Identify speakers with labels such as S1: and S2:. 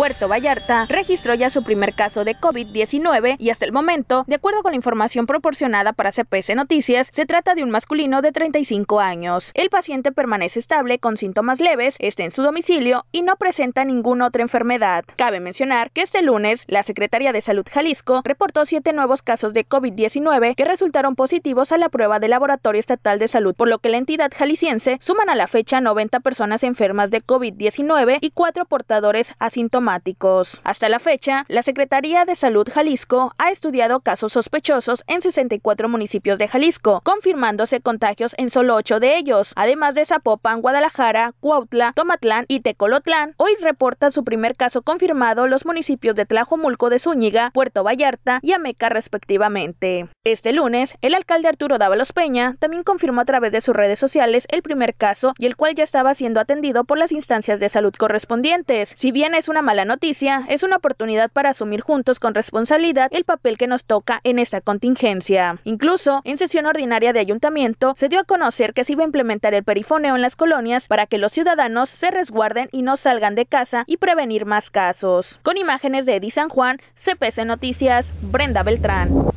S1: Puerto Vallarta registró ya su primer caso de COVID-19 y hasta el momento, de acuerdo con la información proporcionada para CPS Noticias, se trata de un masculino de 35 años. El paciente permanece estable con síntomas leves, está en su domicilio y no presenta ninguna otra enfermedad. Cabe mencionar que este lunes, la Secretaría de Salud Jalisco reportó siete nuevos casos de COVID-19 que resultaron positivos a la prueba del Laboratorio Estatal de Salud, por lo que la entidad jalisciense suman a la fecha 90 personas enfermas de COVID-19 y cuatro portadores asintomáticos hasta la fecha, la Secretaría de Salud Jalisco ha estudiado casos sospechosos en 64 municipios de Jalisco, confirmándose contagios en solo ocho de ellos, además de Zapopan, Guadalajara, Cuautla, Tomatlán y Tecolotlán. Hoy reportan su primer caso confirmado los municipios de Tlajomulco de Zúñiga, Puerto Vallarta y Ameca respectivamente. Este lunes, el alcalde Arturo Dávalos Peña también confirmó a través de sus redes sociales el primer caso y el cual ya estaba siendo atendido por las instancias de salud correspondientes. Si bien es una la noticia es una oportunidad para asumir juntos con responsabilidad el papel que nos toca en esta contingencia. Incluso, en sesión ordinaria de ayuntamiento, se dio a conocer que se iba a implementar el perifoneo en las colonias para que los ciudadanos se resguarden y no salgan de casa y prevenir más casos. Con imágenes de Eddie San Juan, CPC Noticias, Brenda Beltrán.